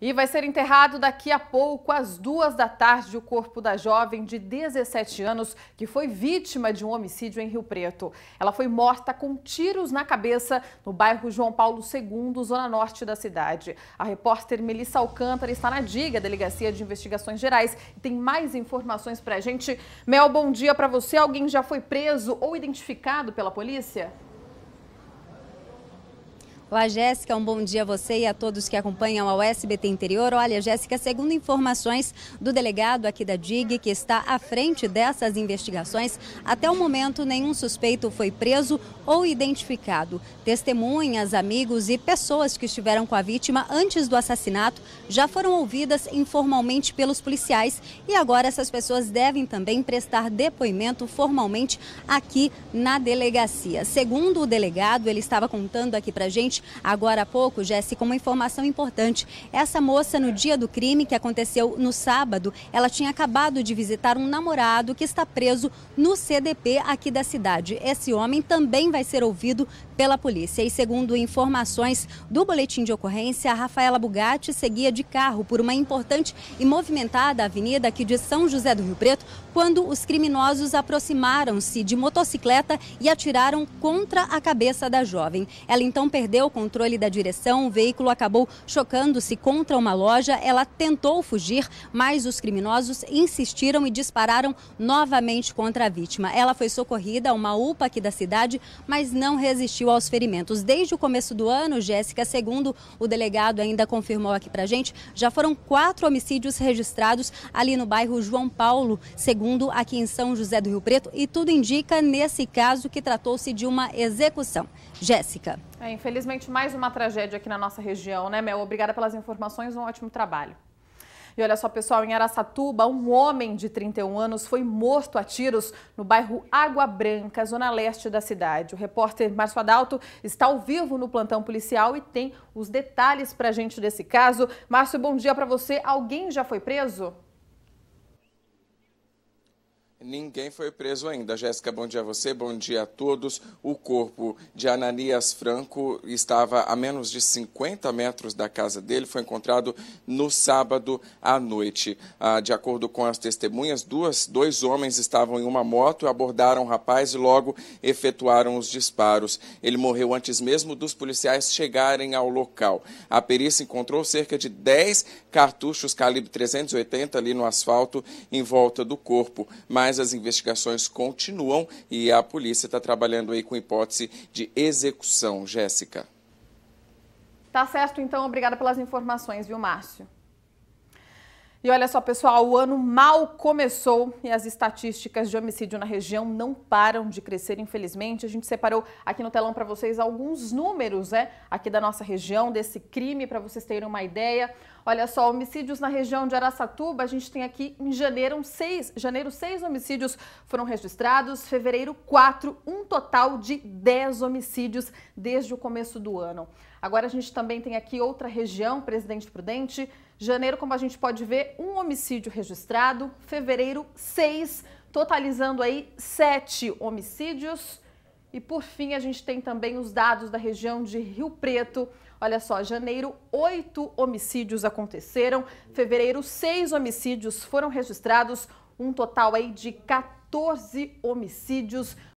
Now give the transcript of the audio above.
E vai ser enterrado daqui a pouco, às duas da tarde, o corpo da jovem de 17 anos que foi vítima de um homicídio em Rio Preto. Ela foi morta com tiros na cabeça no bairro João Paulo II, zona norte da cidade. A repórter Melissa Alcântara está na DIGA, Delegacia de Investigações Gerais, e tem mais informações para a gente. Mel, bom dia para você. Alguém já foi preso ou identificado pela polícia? Olá, Jéssica, um bom dia a você e a todos que acompanham ao SBT Interior. Olha, Jéssica, segundo informações do delegado aqui da DIG, que está à frente dessas investigações, até o momento nenhum suspeito foi preso ou identificado. Testemunhas, amigos e pessoas que estiveram com a vítima antes do assassinato já foram ouvidas informalmente pelos policiais e agora essas pessoas devem também prestar depoimento formalmente aqui na delegacia. Segundo o delegado, ele estava contando aqui pra gente Agora há pouco, Jéssica, uma informação importante. Essa moça, no dia do crime, que aconteceu no sábado, ela tinha acabado de visitar um namorado que está preso no CDP aqui da cidade. Esse homem também vai ser ouvido pela polícia. E segundo informações do boletim de ocorrência, a Rafaela Bugatti seguia de carro por uma importante e movimentada avenida aqui de São José do Rio Preto quando os criminosos aproximaram-se de motocicleta e atiraram contra a cabeça da jovem. Ela então perdeu o controle da direção, o veículo acabou chocando-se contra uma loja, ela tentou fugir, mas os criminosos insistiram e dispararam novamente contra a vítima. Ela foi socorrida a uma UPA aqui da cidade, mas não resistiu aos ferimentos. Desde o começo do ano, Jéssica, segundo o delegado ainda confirmou aqui para gente, já foram quatro homicídios registrados ali no bairro João Paulo, segundo aqui em São José do Rio Preto, e tudo indica nesse caso que tratou-se de uma execução. Jéssica. É, infelizmente, mais uma tragédia aqui na nossa região, né, Mel? Obrigada pelas informações, um ótimo trabalho. E olha só, pessoal, em Araçatuba, um homem de 31 anos foi morto a tiros no bairro Água Branca, zona leste da cidade. O repórter Márcio Adalto está ao vivo no plantão policial e tem os detalhes para a gente desse caso. Márcio, bom dia para você. Alguém já foi preso? Ninguém foi preso ainda. Jéssica, bom dia a você, bom dia a todos. O corpo de Ananias Franco estava a menos de 50 metros da casa dele, foi encontrado no sábado à noite. Ah, de acordo com as testemunhas, duas, dois homens estavam em uma moto, abordaram o rapaz e logo efetuaram os disparos. Ele morreu antes mesmo dos policiais chegarem ao local. A perícia encontrou cerca de 10 cartuchos calibre 380 ali no asfalto em volta do corpo, mas mas as investigações continuam e a polícia está trabalhando aí com hipótese de execução. Jéssica. Tá certo, então. Obrigada pelas informações, viu, Márcio? E olha só, pessoal, o ano mal começou e as estatísticas de homicídio na região não param de crescer, infelizmente. A gente separou aqui no telão para vocês alguns números, né, aqui da nossa região, desse crime, para vocês terem uma ideia. Olha só, homicídios na região de Araçatuba, a gente tem aqui em janeiro, um seis, janeiro seis homicídios foram registrados, fevereiro quatro, um total de dez homicídios desde o começo do ano. Agora a gente também tem aqui outra região, Presidente Prudente, Janeiro, como a gente pode ver, um homicídio registrado. Fevereiro, seis, totalizando aí sete homicídios. E por fim, a gente tem também os dados da região de Rio Preto. Olha só, janeiro, oito homicídios aconteceram. Fevereiro, seis homicídios foram registrados. Um total aí de 14 homicídios